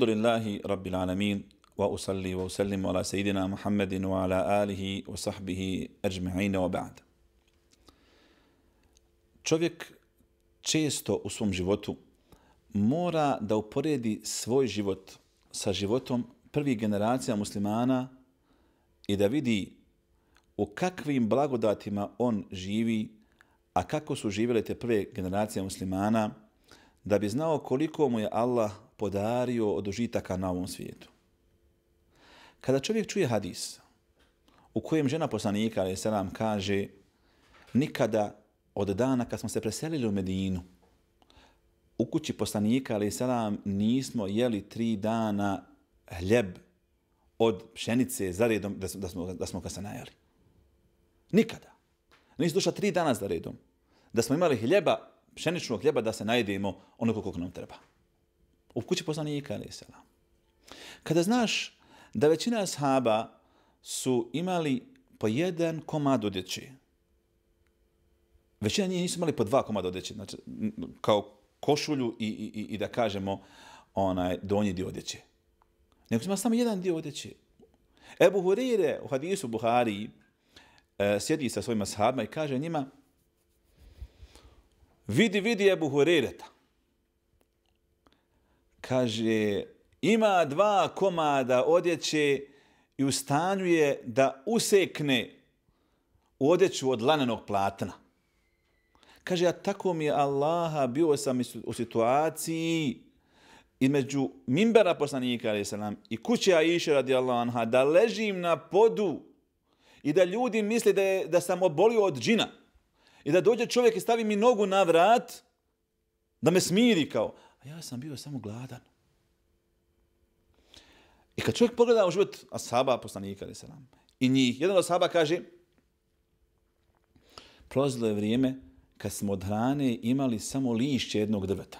Alhamdulillahi Rabbil Alamin wa usalli wa usallim ala Sayyidina Muhammedin wa ala alihi wa sahbihi ajma'ina wa ba'd. Čovjek često u svom životu mora da uporedi svoj život sa životom prvih generacija muslimana i da vidi u kakvim blagodatima on živi, a kako su živjeli te prve generacije muslimana – da bi znao koliko mu je Allah podario od užitaka na ovom svijetu. Kada čovjek čuje hadis u kojem žena poslanika, ali se nam kaže, nikada od dana kad smo se preselili u Medinu, u kući poslanika, ali se nam nismo jeli tri dana hljeb od pšenice za redom da smo, da smo, da smo ga se najeli. Nikada. Nisi došla tri dana za redom. Da smo imali hljeba pšeničnog hljeba da se najedimo ono koliko nam treba. U kući poslanika, ali se Kada znaš da većina ashaba su imali po jedan komad odjeći, većina njih nisu imali po dva komada odjeći, znači kao košulju i, i, i, i da kažemo onaj donji dio odjeće. Nego ima samo jedan dio odjeće. Ebu Hurire u hadisu Buhari e, sjedi sa svojima sahabima i kaže njima, vidi, vidi Ebu Hurereta. Kaže, ima dva komada odjeće i u je da usekne u odjeću od lanenog platna. Kaže, a tako mi je Allaha, bio sam u situaciji između mimbera poslanika ali nam i kuće Aisha radi Allaha, da ležim na podu i da ljudi misle da, je, da sam obolio od džina. I da dođe čovjek i stavi mi nogu na vrat, da me smiri kao, a ja sam bio samo gladan. I kad čovjek pogleda u život asaba, poslanika, ali nam, i njih, jedan od asaba kaže, prolazilo je vrijeme kad smo od hrane imali samo lišće jednog drveta.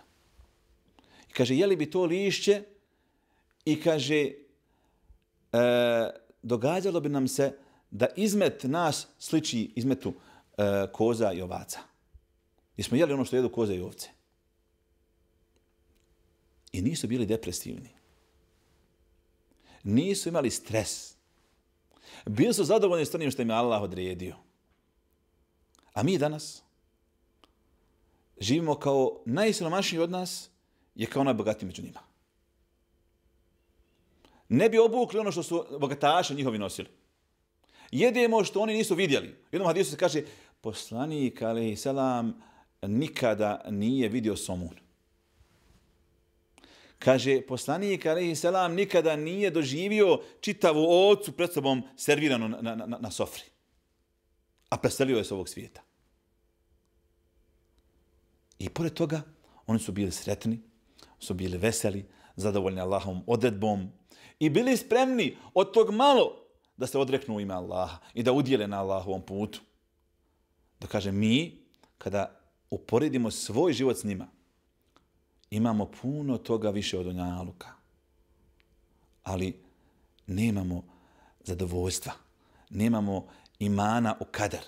I kaže, jeli bi to lišće? I kaže, e, događalo bi nam se da izmet nas sliči izmetu, E, koza i ovaca. Jesmo jeli ono što jedu koza i ovce. I nisu bili depresivni. Nisu imali stres. Bili su zadovoljni s onim što im je Allah odredio. A mi danas živimo kao najsilomašniji od nas je kao najbogatiji među njima. Ne bi obukli ono što su bogataše njihovi nosili. Jedemo što oni nisu vidjeli. U jednom hadisu se kaže poslanik, ali i nikada nije vidio somun. Kaže, poslanik, ali i nikada nije doživio čitavu ocu pred sobom serviranu na, na, na, na sofri. A predstavio je s ovog svijeta. I pored toga, oni su bili sretni, su bili veseli, zadovoljni Allahom odredbom i bili spremni od tog malo da se odreknu u ime Allaha i da udjele na Allahovom putu da kaže mi, kada uporedimo svoj život s njima, imamo puno toga više od onjaluka. Ali nemamo zadovoljstva, nemamo imana u kadar.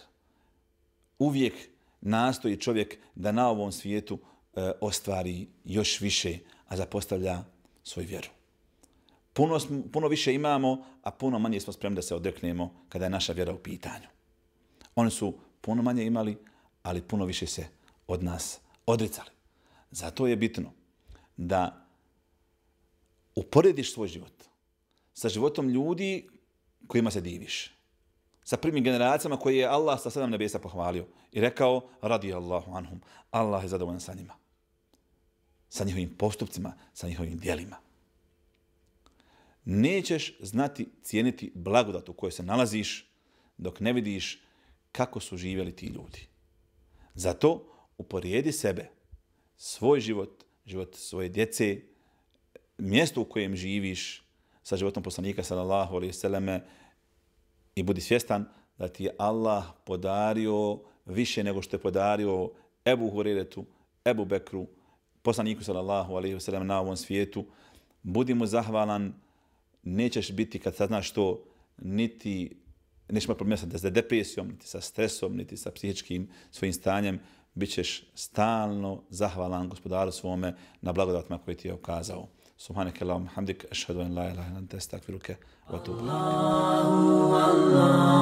Uvijek nastoji čovjek da na ovom svijetu e, ostvari još više, a zapostavlja svoju vjeru. Puno, puno više imamo, a puno manje smo spremni da se odreknemo kada je naša vjera u pitanju. Oni su puno manje imali, ali puno više se od nas odricali. Zato je bitno da uporediš svoj život sa životom ljudi kojima se diviš. Sa primim generacijama koje je Allah sa sedam nebesa pohvalio i rekao radi Allahu anhum. Allah je zadovoljan sa njima. Sa njihovim postupcima, sa njihovim dijelima. Nećeš znati cijeniti blagodat u kojoj se nalaziš dok ne vidiš kako su živjeli ti ljudi. Zato uporijedi sebe, svoj život, život svoje djece, mjesto u kojem živiš sa životom poslanika sallallahu alaihi sallame i budi svjestan da ti je Allah podario više nego što je podario Ebu Hureretu, Ebu Bekru, poslaniku sallallahu alaihi sallam na ovom svijetu. Budi mu zahvalan, nećeš biti kad saznaš to niti neće imati problema sa depresijom, niti sa stresom, niti sa psihičkim svojim stanjem, bit stalno zahvalan gospodaru svome na blagodatima koje ti je ukazao. Subhanak Allahum, hamdik, ašhadu an la ilaha ilan testak viruke, vatubu. Allahu, Allahu.